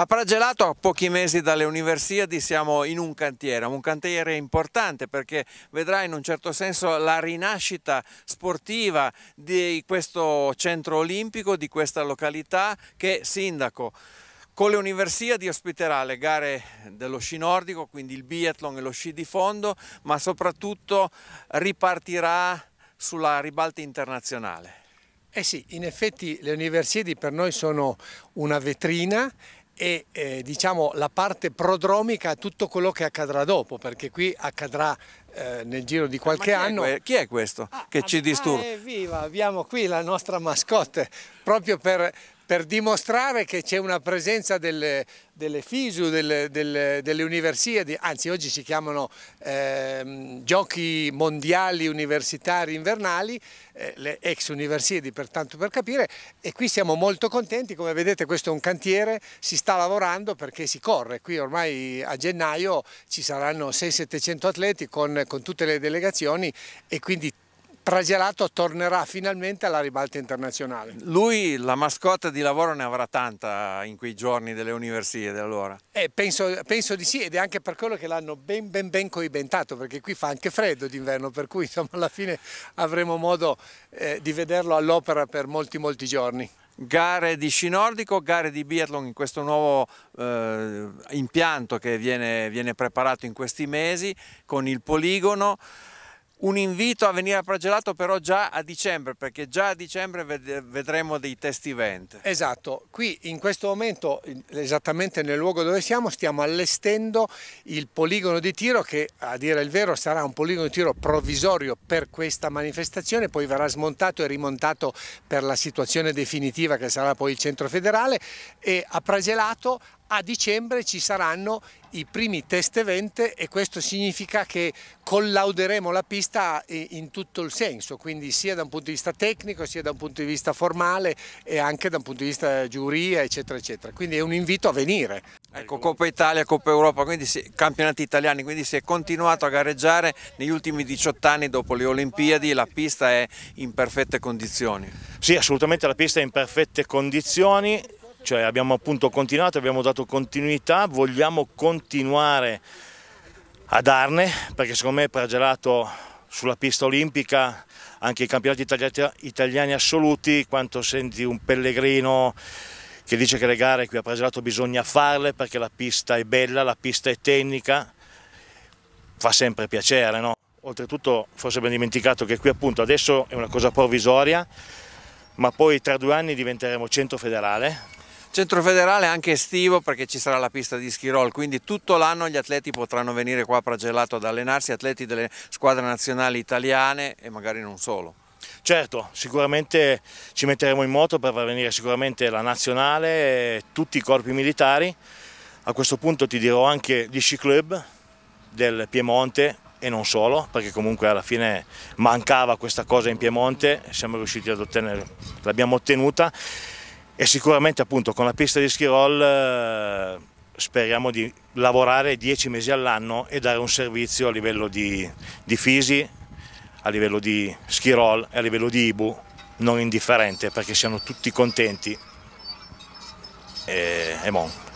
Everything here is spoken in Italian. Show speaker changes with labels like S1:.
S1: A Pragelato, a pochi mesi dalle Universiadi, siamo in un cantiere, un cantiere importante perché vedrà in un certo senso la rinascita sportiva di questo centro olimpico, di questa località che sindaco con le universiadi ospiterà le gare dello sci nordico, quindi il biathlon e lo sci di fondo, ma soprattutto ripartirà sulla ribalta internazionale.
S2: Eh sì, in effetti le universiadi per noi sono una vetrina e eh, diciamo, la parte prodromica a tutto quello che accadrà dopo, perché qui accadrà eh, nel giro di eh, qualche chi anno. È,
S1: chi è questo ah, che ci ah, disturba? Ah,
S2: evviva, abbiamo qui la nostra mascotte, proprio per, per dimostrare che c'è una presenza delle, delle FISU, delle, delle, delle universiadi, anzi oggi si chiamano eh, giochi mondiali universitari invernali, eh, le ex universiadi pertanto per capire e qui siamo molto contenti, come vedete questo è un cantiere, si sta lavorando perché si corre, qui ormai a gennaio ci saranno 6-700 atleti con, con tutte le delegazioni e quindi Pragelato tornerà finalmente alla ribalta internazionale.
S1: Lui la mascotte di lavoro ne avrà tanta in quei giorni delle università allora?
S2: Eh, penso, penso, di sì ed è anche per quello che l'hanno ben ben ben coibentato perché qui fa anche freddo d'inverno per cui insomma alla fine avremo modo eh, di vederlo all'opera per molti molti giorni gare di sci nordico, gare di biathlon in questo nuovo
S1: eh, impianto che viene, viene preparato in questi mesi con il poligono un invito a venire a Pragelato però già a dicembre, perché già a dicembre vedremo dei test event.
S2: Esatto, qui in questo momento, esattamente nel luogo dove siamo, stiamo allestendo il poligono di tiro che a dire il vero sarà un poligono di tiro provvisorio per questa manifestazione, poi verrà smontato e rimontato per la situazione definitiva che sarà poi il centro federale e a Pragelato a dicembre ci saranno i primi test event e questo significa che collauderemo la pista in tutto il senso, quindi sia da un punto di vista tecnico, sia da un punto di vista formale e anche da un punto di vista giuria, eccetera, eccetera. Quindi è un invito a venire. Ecco, Coppa Italia, Coppa Europa, quindi si, campionati italiani, quindi si è continuato a gareggiare
S1: negli ultimi 18 anni dopo le Olimpiadi, la pista è in perfette condizioni.
S3: Sì, assolutamente la pista è in perfette condizioni, cioè abbiamo appunto continuato, abbiamo dato continuità, vogliamo continuare a darne perché secondo me Pragelato sulla pista olimpica anche i campionati italiani assoluti quanto senti un pellegrino che dice che le gare qui a Pragelato bisogna farle perché la pista è bella, la pista è tecnica fa sempre piacere no? oltretutto forse abbiamo dimenticato che qui appunto adesso è una cosa provvisoria ma poi tra due anni diventeremo centro federale Centro federale anche estivo
S1: perché ci sarà la pista di Schirol, quindi tutto l'anno gli atleti potranno venire qua a Pragellato ad allenarsi, atleti delle
S3: squadre nazionali italiane e magari non solo. Certo, sicuramente ci metteremo in moto per far venire sicuramente la nazionale, tutti i corpi militari, a questo punto ti dirò anche gli sci club del Piemonte e non solo, perché comunque alla fine mancava questa cosa in Piemonte, siamo riusciti ad ottenere, l'abbiamo ottenuta e sicuramente appunto con la pista di ski roll eh, speriamo di lavorare dieci mesi all'anno e dare un servizio a livello di, di Fisi, a livello di ski roll e a livello di Ibu non indifferente perché siano tutti contenti e, e bon.